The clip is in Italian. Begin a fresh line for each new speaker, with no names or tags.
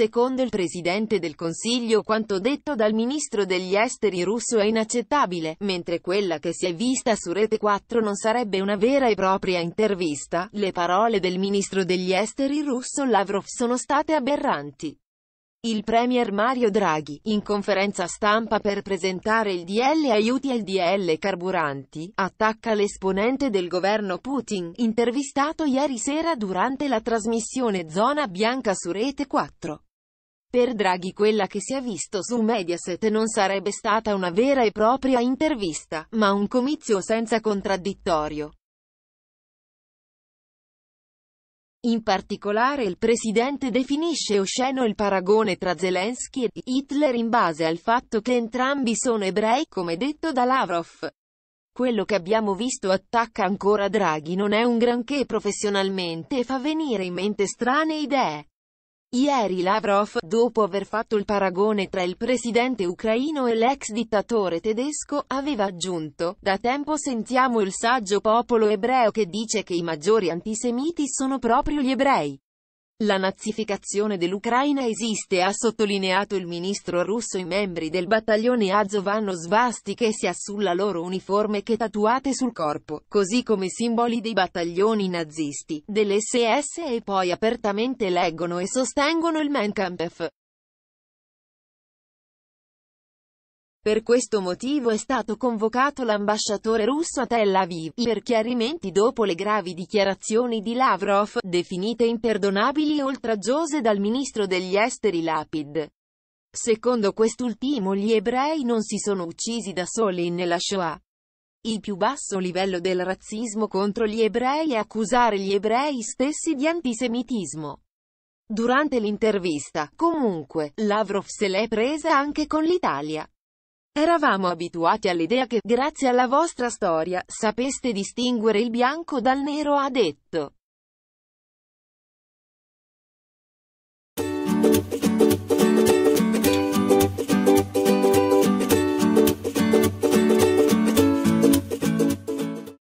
Secondo il Presidente del Consiglio quanto detto dal Ministro degli Esteri russo è inaccettabile, mentre quella che si è vista su Rete 4 non sarebbe una vera e propria intervista, le parole del Ministro degli Esteri russo Lavrov sono state aberranti. Il Premier Mario Draghi, in conferenza stampa per presentare il DL aiuti al DL carburanti, attacca l'esponente del governo Putin, intervistato ieri sera durante la trasmissione Zona Bianca su Rete 4. Per Draghi quella che si è visto su Mediaset non sarebbe stata una vera e propria intervista, ma un comizio senza contraddittorio. In particolare il presidente definisce osceno il paragone tra Zelensky e Hitler in base al fatto che entrambi sono ebrei come detto da Lavrov. Quello che abbiamo visto attacca ancora Draghi non è un granché professionalmente e fa venire in mente strane idee. Ieri Lavrov, dopo aver fatto il paragone tra il presidente ucraino e l'ex dittatore tedesco, aveva aggiunto, da tempo sentiamo il saggio popolo ebreo che dice che i maggiori antisemiti sono proprio gli ebrei. La nazificazione dell'Ucraina esiste ha sottolineato il ministro russo i membri del battaglione Azov hanno svastiche sia sulla loro uniforme che tatuate sul corpo, così come simboli dei battaglioni nazisti, dell'SS e poi apertamente leggono e sostengono il Mein Kampf. Per questo motivo è stato convocato l'ambasciatore russo a Tel Aviv, per chiarimenti dopo le gravi dichiarazioni di Lavrov, definite imperdonabili e oltraggiose dal ministro degli esteri Lapid. Secondo quest'ultimo gli ebrei non si sono uccisi da soli nella Shoah. Il più basso livello del razzismo contro gli ebrei è accusare gli ebrei stessi di antisemitismo. Durante l'intervista, comunque, Lavrov se l'è presa anche con l'Italia. Eravamo abituati all'idea che, grazie alla vostra storia, sapeste distinguere il bianco dal nero ha detto.